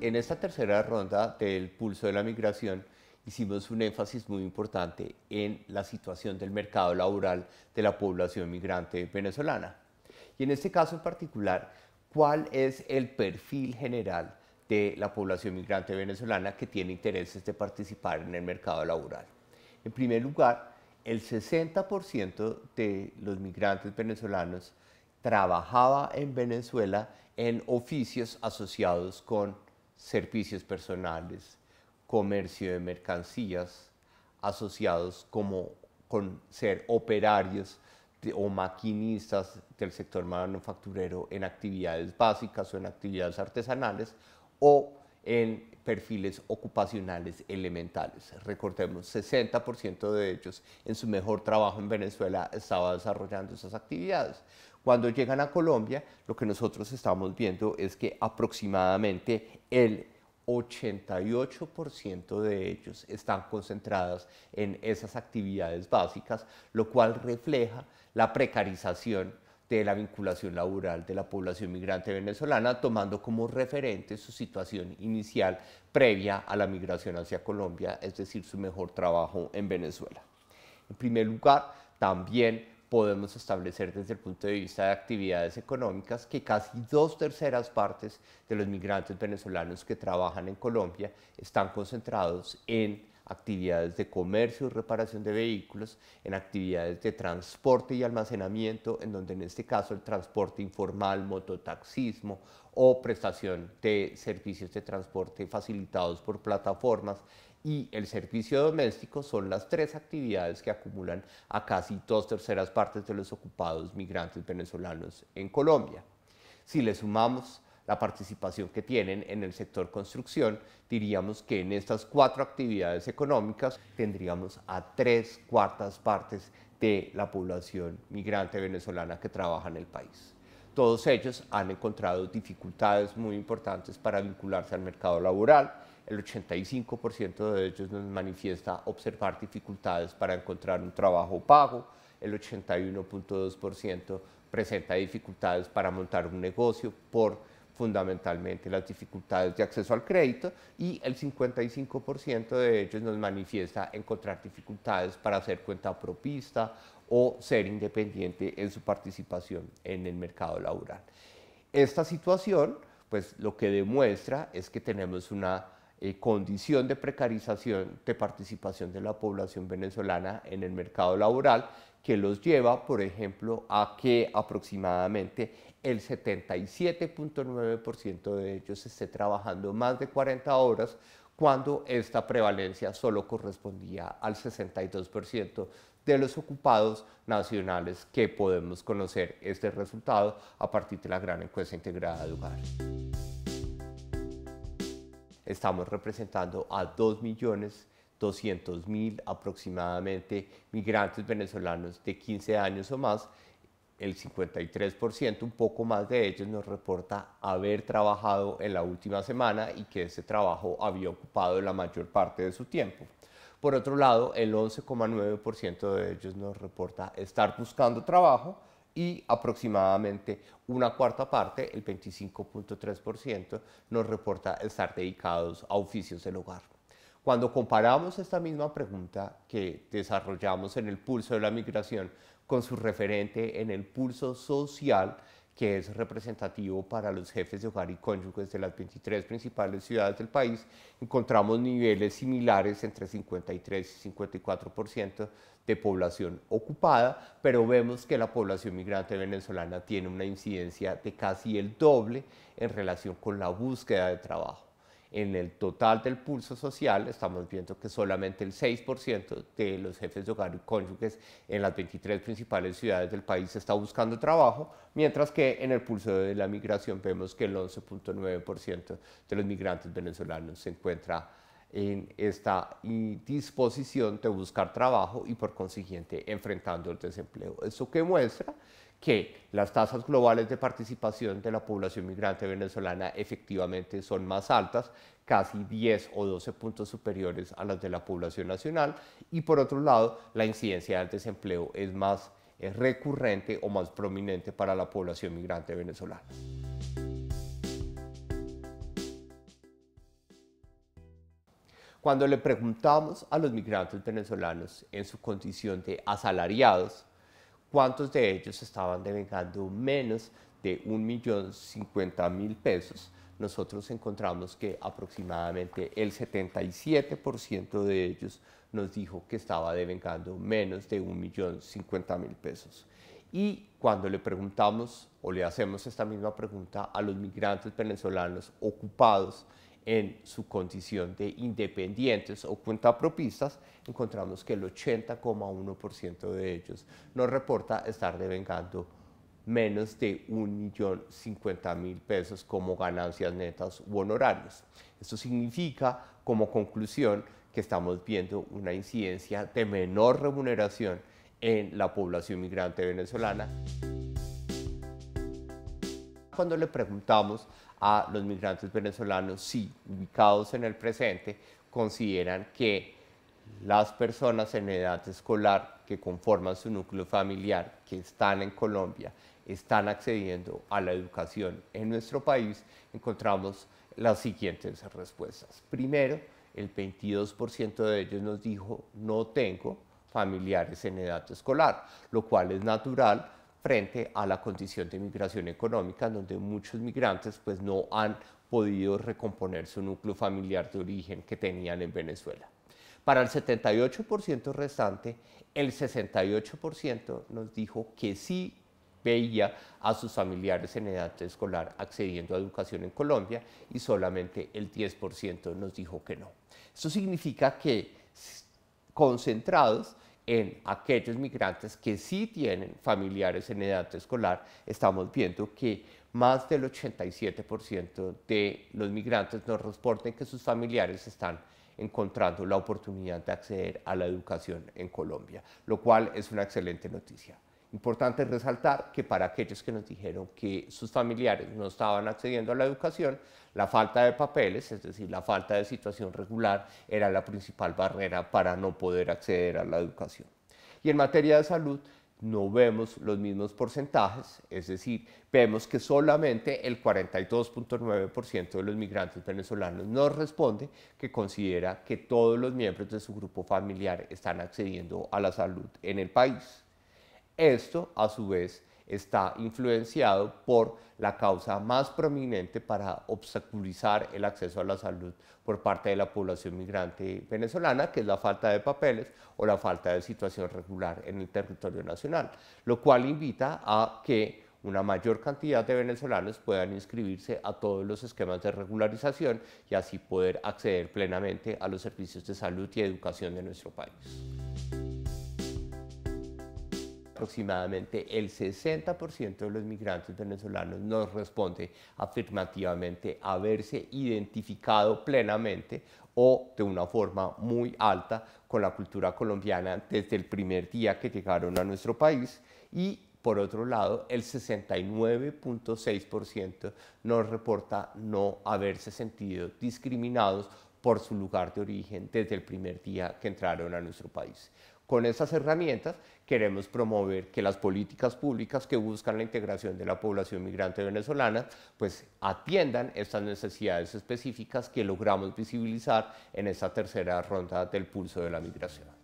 en esta tercera ronda del pulso de la migración hicimos un énfasis muy importante en la situación del mercado laboral de la población migrante venezolana. Y en este caso en particular, ¿cuál es el perfil general de la población migrante venezolana que tiene intereses de participar en el mercado laboral? En primer lugar, el 60% de los migrantes venezolanos trabajaba en Venezuela en oficios asociados con servicios personales, comercio de mercancías, asociados como con ser operarios o maquinistas del sector manufacturero en actividades básicas o en actividades artesanales o en perfiles ocupacionales elementales. Recordemos, 60% de ellos en su mejor trabajo en Venezuela estaba desarrollando esas actividades. Cuando llegan a Colombia, lo que nosotros estamos viendo es que aproximadamente el 88% de ellos están concentradas en esas actividades básicas, lo cual refleja la precarización de la vinculación laboral de la población migrante venezolana, tomando como referente su situación inicial previa a la migración hacia Colombia, es decir, su mejor trabajo en Venezuela. En primer lugar, también podemos establecer desde el punto de vista de actividades económicas que casi dos terceras partes de los migrantes venezolanos que trabajan en Colombia están concentrados en actividades de comercio y reparación de vehículos, en actividades de transporte y almacenamiento, en donde en este caso el transporte informal, mototaxismo o prestación de servicios de transporte facilitados por plataformas y el servicio doméstico son las tres actividades que acumulan a casi dos terceras partes de los ocupados migrantes venezolanos en Colombia. Si le sumamos la participación que tienen en el sector construcción, diríamos que en estas cuatro actividades económicas tendríamos a tres cuartas partes de la población migrante venezolana que trabaja en el país. Todos ellos han encontrado dificultades muy importantes para vincularse al mercado laboral, el 85% de ellos nos manifiesta observar dificultades para encontrar un trabajo pago, el 81.2% presenta dificultades para montar un negocio por fundamentalmente las dificultades de acceso al crédito y el 55% de ellos nos manifiesta encontrar dificultades para hacer cuenta propista o ser independiente en su participación en el mercado laboral. Esta situación, pues lo que demuestra es que tenemos una eh, condición de precarización de participación de la población venezolana en el mercado laboral que los lleva, por ejemplo, a que aproximadamente el 77.9% de ellos esté trabajando más de 40 horas cuando esta prevalencia solo correspondía al 62% de los ocupados nacionales que podemos conocer este resultado a partir de la gran encuesta integrada de hogares estamos representando a 2 millones aproximadamente migrantes venezolanos de 15 años o más. El 53%, un poco más de ellos, nos reporta haber trabajado en la última semana y que ese trabajo había ocupado la mayor parte de su tiempo. Por otro lado, el 11,9% de ellos nos reporta estar buscando trabajo y aproximadamente una cuarta parte, el 25.3%, nos reporta estar dedicados a oficios del hogar. Cuando comparamos esta misma pregunta que desarrollamos en el pulso de la migración con su referente en el pulso social, que es representativo para los jefes de hogar y cónyuges de las 23 principales ciudades del país, encontramos niveles similares entre 53 y 54% de población ocupada, pero vemos que la población migrante venezolana tiene una incidencia de casi el doble en relación con la búsqueda de trabajo. En el total del pulso social estamos viendo que solamente el 6% de los jefes de hogar y cónyuges en las 23 principales ciudades del país está buscando trabajo, mientras que en el pulso de la migración vemos que el 11.9% de los migrantes venezolanos se encuentra en esta disposición de buscar trabajo y por consiguiente enfrentando el desempleo. ¿Eso qué muestra? que las tasas globales de participación de la población migrante venezolana efectivamente son más altas, casi 10 o 12 puntos superiores a las de la población nacional, y por otro lado, la incidencia del desempleo es más recurrente o más prominente para la población migrante venezolana. Cuando le preguntamos a los migrantes venezolanos en su condición de asalariados, cuántos de ellos estaban devengando menos de un millón mil pesos, nosotros encontramos que aproximadamente el 77% de ellos nos dijo que estaba devengando menos de un millón mil pesos. Y cuando le preguntamos o le hacemos esta misma pregunta a los migrantes venezolanos ocupados en su condición de independientes o cuentapropistas, encontramos que el 80,1% de ellos nos reporta estar devengando menos de 1.050.000 pesos como ganancias netas u honorarios. Esto significa, como conclusión, que estamos viendo una incidencia de menor remuneración en la población migrante venezolana. Cuando le preguntamos a los migrantes venezolanos si, ubicados en el presente, consideran que las personas en edad escolar que conforman su núcleo familiar, que están en Colombia, están accediendo a la educación en nuestro país, encontramos las siguientes respuestas. Primero, el 22% de ellos nos dijo no tengo familiares en edad escolar, lo cual es natural frente a la condición de migración económica, donde muchos migrantes pues, no han podido recomponer su núcleo familiar de origen que tenían en Venezuela. Para el 78% restante, el 68% nos dijo que sí veía a sus familiares en edad escolar accediendo a educación en Colombia y solamente el 10% nos dijo que no. Esto significa que concentrados en aquellos migrantes que sí tienen familiares en edad escolar, estamos viendo que más del 87% de los migrantes nos reporten que sus familiares están encontrando la oportunidad de acceder a la educación en Colombia, lo cual es una excelente noticia. Importante resaltar que para aquellos que nos dijeron que sus familiares no estaban accediendo a la educación, la falta de papeles, es decir, la falta de situación regular, era la principal barrera para no poder acceder a la educación. Y en materia de salud, no vemos los mismos porcentajes, es decir, vemos que solamente el 42.9% de los migrantes venezolanos nos responde que considera que todos los miembros de su grupo familiar están accediendo a la salud en el país. Esto, a su vez, está influenciado por la causa más prominente para obstaculizar el acceso a la salud por parte de la población migrante venezolana, que es la falta de papeles o la falta de situación regular en el territorio nacional, lo cual invita a que una mayor cantidad de venezolanos puedan inscribirse a todos los esquemas de regularización y así poder acceder plenamente a los servicios de salud y educación de nuestro país aproximadamente el 60% de los migrantes venezolanos nos responde afirmativamente haberse identificado plenamente o de una forma muy alta con la cultura colombiana desde el primer día que llegaron a nuestro país y por otro lado, el 69.6% nos reporta no haberse sentido discriminados por su lugar de origen desde el primer día que entraron a nuestro país. Con esas herramientas queremos promover que las políticas públicas que buscan la integración de la población migrante venezolana pues atiendan estas necesidades específicas que logramos visibilizar en esta tercera ronda del pulso de la migración.